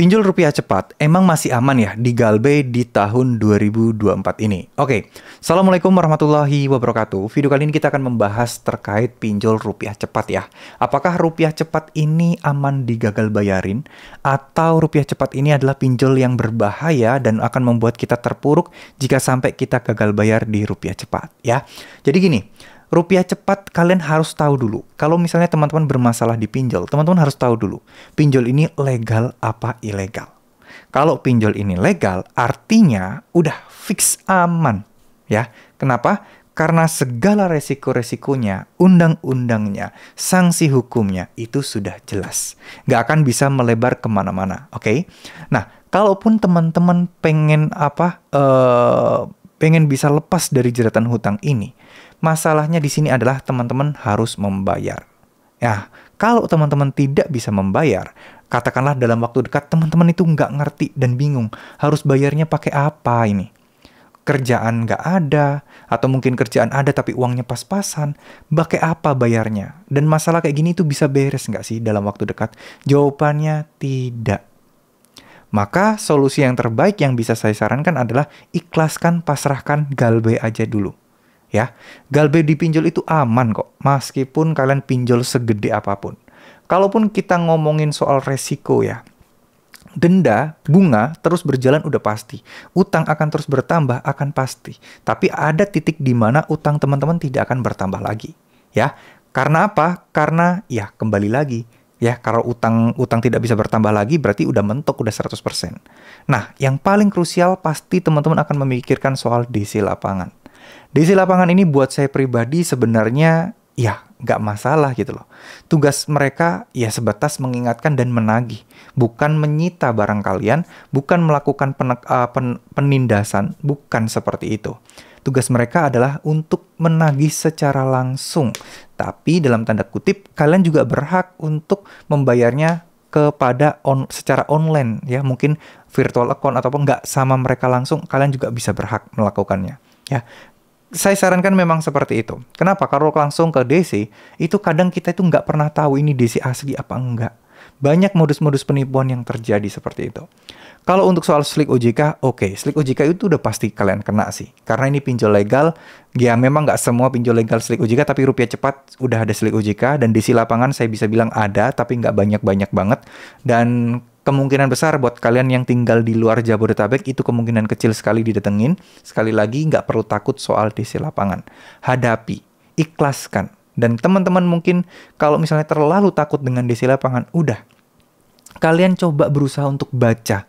Pinjol rupiah cepat emang masih aman ya di Galbe di tahun 2024 ini? Oke, Assalamualaikum warahmatullahi wabarakatuh. Video kali ini kita akan membahas terkait pinjol rupiah cepat ya. Apakah rupiah cepat ini aman digagal bayarin? Atau rupiah cepat ini adalah pinjol yang berbahaya dan akan membuat kita terpuruk jika sampai kita gagal bayar di rupiah cepat ya? Jadi gini, rupiah cepat kalian harus tahu dulu. Kalau misalnya teman-teman bermasalah di pinjol, teman-teman harus tahu dulu pinjol ini legal apa ilegal. Kalau pinjol ini legal, artinya udah fix aman, ya. Kenapa? Karena segala resiko-resikonya, undang-undangnya, sanksi hukumnya itu sudah jelas. Gak akan bisa melebar kemana-mana, oke? Okay? Nah, kalaupun teman-teman pengen apa, uh, pengen bisa lepas dari jeratan hutang ini, Masalahnya di sini adalah teman-teman harus membayar. Ya, kalau teman-teman tidak bisa membayar, katakanlah dalam waktu dekat teman-teman itu nggak ngerti dan bingung harus bayarnya pakai apa ini. Kerjaan nggak ada, atau mungkin kerjaan ada tapi uangnya pas-pasan, pakai apa bayarnya? Dan masalah kayak gini itu bisa beres nggak sih dalam waktu dekat? Jawabannya tidak. Maka solusi yang terbaik yang bisa saya sarankan adalah ikhlaskan, pasrahkan, galbe aja dulu ya. Galbe dipinjol itu aman kok, meskipun kalian pinjol segede apapun. Kalaupun kita ngomongin soal resiko ya, denda, bunga terus berjalan udah pasti. Utang akan terus bertambah akan pasti. Tapi ada titik di mana utang teman-teman tidak akan bertambah lagi, ya. Karena apa? Karena ya kembali lagi, ya kalau utang utang tidak bisa bertambah lagi berarti udah mentok udah 100%. Nah, yang paling krusial pasti teman-teman akan memikirkan soal DC lapangan. Diisi lapangan ini buat saya pribadi sebenarnya ya nggak masalah gitu loh. Tugas mereka ya sebatas mengingatkan dan menagih, bukan menyita barang kalian, bukan melakukan penek, eh, pen, penindasan, bukan seperti itu. Tugas mereka adalah untuk menagih secara langsung, tapi dalam tanda kutip kalian juga berhak untuk membayarnya kepada on, secara online ya mungkin virtual account ataupun nggak sama mereka langsung kalian juga bisa berhak melakukannya ya saya sarankan memang seperti itu. Kenapa? Kalau langsung ke DC, itu kadang kita itu nggak pernah tahu ini DC asli apa enggak. Banyak modus-modus penipuan yang terjadi seperti itu. Kalau untuk soal slick OJK, oke, okay, slick OJK itu udah pasti kalian kena sih. Karena ini pinjol legal, ya memang nggak semua pinjol legal slick OJK, tapi rupiah cepat udah ada slick OJK, dan DC lapangan saya bisa bilang ada, tapi nggak banyak-banyak banget. Dan kemungkinan besar buat kalian yang tinggal di luar Jabodetabek itu kemungkinan kecil sekali didatengin. Sekali lagi nggak perlu takut soal DC lapangan. Hadapi, ikhlaskan. Dan teman-teman mungkin kalau misalnya terlalu takut dengan DC lapangan, udah. Kalian coba berusaha untuk baca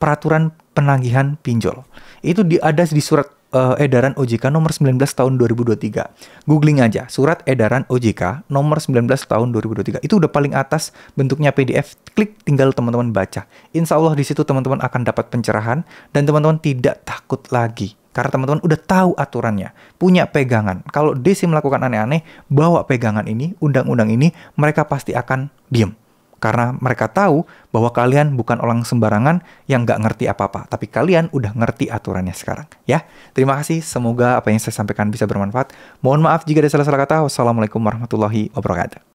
peraturan penagihan pinjol. Itu di, ada di surat uh, edaran OJK nomor 19 tahun 2023. Googling aja surat edaran OJK nomor 19 tahun 2023. Itu udah paling atas bentuknya PDF. Klik tinggal teman-teman baca. Insya Allah di situ teman-teman akan dapat pencerahan dan teman-teman tidak takut lagi. Karena teman-teman udah tahu aturannya, punya pegangan. Kalau Desi melakukan aneh-aneh, bawa pegangan ini, undang-undang ini, mereka pasti akan diem karena mereka tahu bahwa kalian bukan orang sembarangan yang nggak ngerti apa-apa, tapi kalian udah ngerti aturannya sekarang. Ya, terima kasih. Semoga apa yang saya sampaikan bisa bermanfaat. Mohon maaf jika ada salah-salah kata. Wassalamualaikum warahmatullahi wabarakatuh.